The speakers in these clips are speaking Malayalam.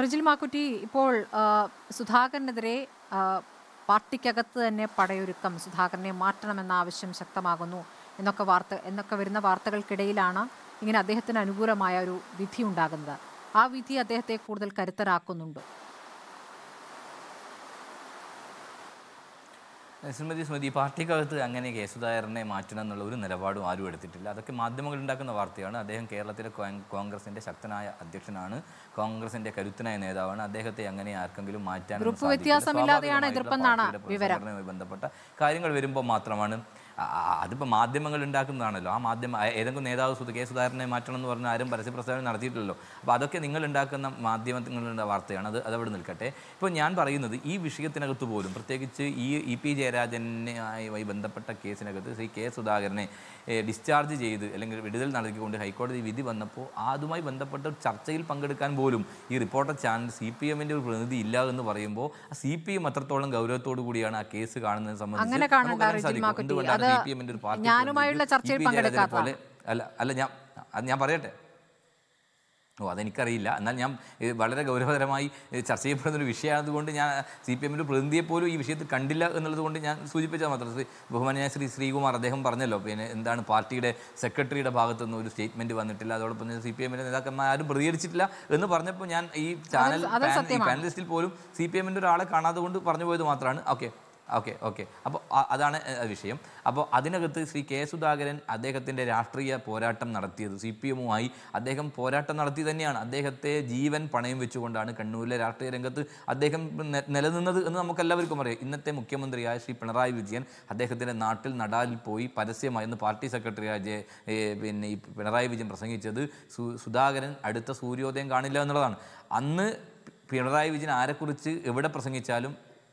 റിജിൽ മാക്കുറ്റി ഇപ്പോൾ സുധാകരനെതിരെ പാർട്ടിക്കകത്ത് തന്നെ പടയൊരുക്കം സുധാകരനെ മാറ്റണമെന്ന ആവശ്യം ശക്തമാകുന്നു എന്നൊക്കെ വാർത്ത എന്നൊക്കെ വരുന്ന വാർത്തകൾക്കിടയിലാണ് ഇങ്ങനെ അദ്ദേഹത്തിന് അനുകൂലമായ ഒരു വിധി ഉണ്ടാകുന്നത് ആ വിധി അദ്ദേഹത്തെ കൂടുതൽ കരുത്തരാക്കുന്നുണ്ടോ ശ്രീമതി സ്മൃതി പാർട്ടിക്കകത്ത് അങ്ങനെ യേസുദായറിനെ മാറ്റണം എന്നുള്ള ഒരു നിലപാടും ആരും എടുത്തിട്ടില്ല അതൊക്കെ മാധ്യമങ്ങൾ ഉണ്ടാക്കുന്ന വാർത്തയാണ് അദ്ദേഹം കേരളത്തിലെ കോൺഗ്രസിന്റെ ശക്തനായ അധ്യക്ഷനാണ് കോൺഗ്രസിന്റെ കരുത്തനായ നേതാവാണ് അദ്ദേഹത്തെ അങ്ങനെ ആർക്കെങ്കിലും മാറ്റാൻ ബന്ധപ്പെട്ട കാര്യങ്ങൾ വരുമ്പോൾ മാത്രമാണ് അതിപ്പോൾ മാധ്യമങ്ങൾ ഉണ്ടാക്കുന്നതാണല്ലോ ആ മാധ്യമ ഏതെങ്കിലും നേതാവ് സുധ കെ സുധാകരനെ മാറ്റണം എന്ന് പറഞ്ഞാൽ ആരും പരസ്യ പ്രസ്താവന നടത്തിയിട്ടില്ലല്ലോ അപ്പോൾ അതൊക്കെ നിങ്ങൾ ഉണ്ടാക്കുന്ന മാധ്യമങ്ങളുടെ വാർത്തയാണ് അത് അതവിടെ നിൽക്കട്ടെ ഇപ്പോൾ ഞാൻ പറയുന്നത് ഈ വിഷയത്തിനകത്ത് പോലും പ്രത്യേകിച്ച് ഈ ഇ പി ജയരാജനുമായി ബന്ധപ്പെട്ട കേസിനകത്ത് ശ്രീ കെ സുധാകരനെ ഡിസ്ചാർജ് ചെയ്ത് അല്ലെങ്കിൽ വിടുതൽ നടത്തിക്കൊണ്ട് ഹൈക്കോടതി വിധി വന്നപ്പോൾ അതുമായി ബന്ധപ്പെട്ട ചർച്ചയിൽ പങ്കെടുക്കാൻ പോലും ഈ റിപ്പോർട്ടർ ചാനൽ സി പി എമ്മിൻ്റെ ഒരു പ്രതിനിധി ഇല്ല എന്ന് പറയുമ്പോൾ സി പി എം അത്രത്തോളം ഗൗരവത്തോടു കൂടിയാണ് ആ കേസ് കാണുന്നത് സംബന്ധിച്ച് ഒരു പാർട്ടി ഞാനുമായുള്ള ചർച്ചയിൽ പങ്കെടുക്കാത്ത അല്ല അല്ല ഞാൻ ഞാൻ പറയട്ടെ ഓ അതെനിക്കറിയില്ല എന്നാൽ ഞാൻ വളരെ ഗൗരവതരമായി ചർച്ച ചെയ്യപ്പെടുന്ന ഒരു വിഷയമായതുകൊണ്ട് ഞാൻ സി പി എമ്മിൻ്റെ പ്രതിനിധിയെ പോലും ഈ വിഷയത്തിൽ കണ്ടില്ല എന്നുള്ളതുകൊണ്ട് ഞാൻ സൂചിപ്പിച്ചാൽ മാത്രം ബഹുമാനായ ശ്രീ ശ്രീകുമാർ അദ്ദേഹം പറഞ്ഞല്ലോ പിന്നെ എന്താണ് പാർട്ടിയുടെ സെക്രട്ടറിയുടെ ഭാഗത്തു നിന്ന് ഒരു സ്റ്റേറ്റ്മെൻറ്റ് വന്നിട്ടില്ല അതോടൊപ്പം തന്നെ സി പി എമ്മിൻ്റെ നേതാക്കന്മാർ ആരും പ്രതികരിച്ചിട്ടില്ല എന്ന് പറഞ്ഞപ്പോൾ ഞാൻ ഈ ചാനൽ പാനലിസ്റ്റിൽ പോലും സി പി എമ്മിൻ്റെ ഒരാളെ കാണാതുകൊണ്ട് പറഞ്ഞു പോയത് മാത്രമാണ് ഓക്കെ ഓക്കെ ഓക്കെ അപ്പോൾ അതാണ് വിഷയം അപ്പോൾ അതിനകത്ത് ശ്രീ കെ സുധാകരൻ അദ്ദേഹത്തിൻ്റെ രാഷ്ട്രീയ പോരാട്ടം നടത്തിയത് സി പി എമ്മുമായി അദ്ദേഹം പോരാട്ടം നടത്തി തന്നെയാണ് അദ്ദേഹത്തെ ജീവൻ പണയം വെച്ചുകൊണ്ടാണ് കണ്ണൂരിലെ രാഷ്ട്രീയ രംഗത്ത് അദ്ദേഹം നിലനിന്നത് എന്ന് നമുക്കെല്ലാവർക്കും അറിയാം ഇന്നത്തെ മുഖ്യമന്ത്രിയായ ശ്രീ പിണറായി വിജയൻ അദ്ദേഹത്തിൻ്റെ നാട്ടിൽ നടാലിൽ പോയി പരസ്യമായി ഇന്ന് പാർട്ടി സെക്രട്ടറിയായ ജെ പിന്നെ ഈ പിണറായി വിജയൻ പ്രസംഗിച്ചത് സുധാകരൻ അടുത്ത സൂര്യോദയം കാണില്ല എന്നുള്ളതാണ് അന്ന് പിണറായി വിജയൻ ആരെക്കുറിച്ച് എവിടെ പ്രസംഗിച്ചാലും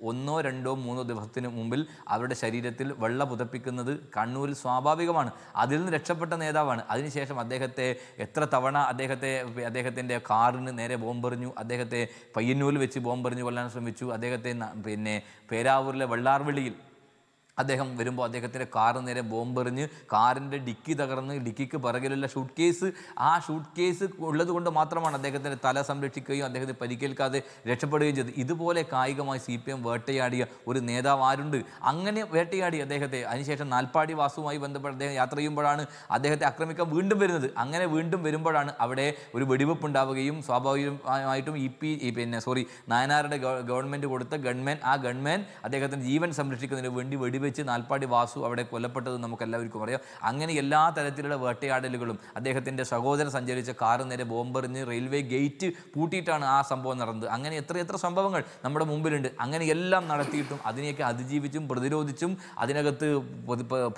ഒന്നോ രണ്ടോ മൂന്നോ ദിവസത്തിന് മുമ്പിൽ അവരുടെ ശരീരത്തിൽ വെള്ള പുതപ്പിക്കുന്നത് കണ്ണൂരിൽ സ്വാഭാവികമാണ് അതിൽ നിന്ന് രക്ഷപ്പെട്ട നേതാവാണ് അതിനുശേഷം അദ്ദേഹത്തെ എത്ര തവണ അദ്ദേഹത്തെ അദ്ദേഹത്തിൻ്റെ കാറിന് നേരെ ബോംബെറിഞ്ഞു അദ്ദേഹത്തെ പയ്യന്നൂരിൽ വെച്ച് ബോംബെറിഞ്ഞു കൊല്ലാൻ ശ്രമിച്ചു അദ്ദേഹത്തെ പിന്നെ പേരാവൂരിലെ വെള്ളാർവിളിയിൽ അദ്ദേഹം വരുമ്പോൾ അദ്ദേഹത്തിൻ്റെ കാറ് നേരെ ബോംബെറിഞ്ഞ് കാറിൻ്റെ ഡിക്കി തകർന്ന് ഡിക്കിക്ക് പിറകിലുള്ള ഷൂട്ട് കേസ് ആ ഷൂട്ട് കേസ് ഉള്ളത് കൊണ്ട് മാത്രമാണ് അദ്ദേഹത്തിൻ്റെ തല സംരക്ഷിക്കുകയും അദ്ദേഹത്തെ പരിക്കേൽക്കാതെ രക്ഷപ്പെടുകയും ചെയ്തത് ഇതുപോലെ കായികമായി സി പി എം വേട്ടയാടിയ ഒരു നേതാവ് ആരുണ്ട് അങ്ങനെ വേട്ടയാടി അദ്ദേഹത്തെ അതിനുശേഷം നാൽപ്പാടി വാസുമായി ബന്ധപ്പെട്ട് അദ്ദേഹം യാത്ര ചെയ്യുമ്പോഴാണ് അദ്ദേഹത്തെ ആക്രമിക്കാൻ വീണ്ടും വരുന്നത് അങ്ങനെ വീണ്ടും വരുമ്പോഴാണ് അവിടെ ഒരു വെടിവെപ്പ് ഉണ്ടാവുകയും സ്വാഭാവികമായിട്ടും ഇ പി പിന്നെ സോറി നായനാരുടെ ഗവൺമെൻറ് കൊടുത്ത ഗൺമാൻ ആ ഗൺമാൻ അദ്ദേഹത്തിൻ്റെ ജീവൻ സംരക്ഷിക്കുന്നതിന് വേണ്ടി വെടിവെച്ച് വെച്ച് നാൽപ്പാടി വാസു അവിടെ കൊല്ലപ്പെട്ടത് നമുക്ക് എല്ലാവർക്കും അറിയാം അങ്ങനെ എല്ലാ തരത്തിലുള്ള വേട്ടയാടലുകളും അദ്ദേഹത്തിൻ്റെ സഹോദരൻ സഞ്ചരിച്ച കാറ് നേരെ ബോംബെറിഞ്ഞ് റെയിൽവേ ഗേറ്റ് പൂട്ടിയിട്ടാണ് ആ സംഭവം നടന്നത് അങ്ങനെ എത്രയെത്ര സംഭവങ്ങൾ നമ്മുടെ മുമ്പിലുണ്ട് അങ്ങനെ എല്ലാം നടത്തിയിട്ടും അതിനെയൊക്കെ അതിജീവിച്ചും പ്രതിരോധിച്ചും അതിനകത്ത്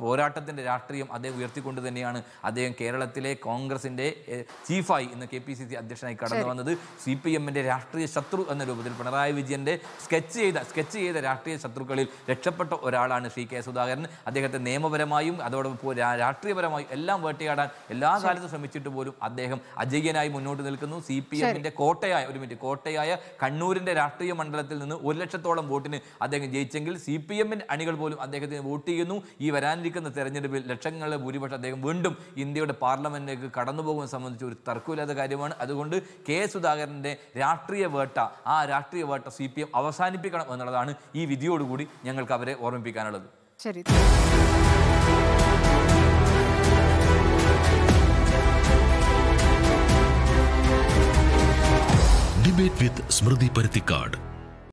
പോരാട്ടത്തിൻ്റെ രാഷ്ട്രീയം അദ്ദേഹം ഉയർത്തിക്കൊണ്ട് തന്നെയാണ് അദ്ദേഹം കേരളത്തിലെ കോൺഗ്രസിൻ്റെ ചീഫായി ഇന്ന് കെ പി സി സി അധ്യക്ഷനായി കടന്നു വന്നത് സി പി എമ്മിൻ്റെ രാഷ്ട്രീയ ശത്രു എന്ന രൂപത്തിൽ പിണറായി വിജയൻ്റെ സ്കെച്ച് ചെയ്ത സ്കെച്ച് ചെയ്ത രാഷ്ട്രീയ ശത്രുക്കളിൽ രക്ഷപ്പെട്ട ഒരാളാണ് ശ്രീ ടി കെ സുധാകരൻ അദ്ദേഹത്തെ നിയമപരമായും അതോടൊപ്പം രാഷ്ട്രീയപരമായും എല്ലാം വേട്ടയാടാൻ എല്ലാ കാലത്തും ശ്രമിച്ചിട്ട് പോലും അദ്ദേഹം അജയ്യനായി മുന്നോട്ട് നിൽക്കുന്നു സി പി എമ്മിന്റെ കോട്ടയായ ഒരു മിനിറ്റ് കോട്ടയായ കണ്ണൂരിന്റെ രാഷ്ട്രീയ മണ്ഡലത്തിൽ നിന്ന് ഒരു ലക്ഷത്തോളം വോട്ടിന് അദ്ദേഹം ജയിച്ചെങ്കിൽ സി പി എമ്മിന്റെ അണികൾ പോലും അദ്ദേഹത്തിന് വോട്ട് ചെയ്യുന്നു ഈ വരാനിരിക്കുന്ന തെരഞ്ഞെടുപ്പിൽ ലക്ഷങ്ങളുടെ ഭൂരിപക്ഷം അദ്ദേഹം വീണ്ടും ഇന്ത്യയുടെ പാർലമെന്റിലേക്ക് കടന്നുപോകുന്ന സംബന്ധിച്ച് ഒരു തർക്കമില്ലാത്ത കാര്യമാണ് അതുകൊണ്ട് കെ സുധാകരന്റെ രാഷ്ട്രീയ വേട്ട ആ രാഷ്ട്രീയ വേട്ട സി പി എം അവസാനിപ്പിക്കണം എന്നുള്ളതാണ് ഈ വിധിയോടുകൂടി ഞങ്ങൾക്ക് അവരെ ഓർമ്മിപ്പിക്കാനുള്ളത് चरित्र डिबेट विद स्मृति परितिकाड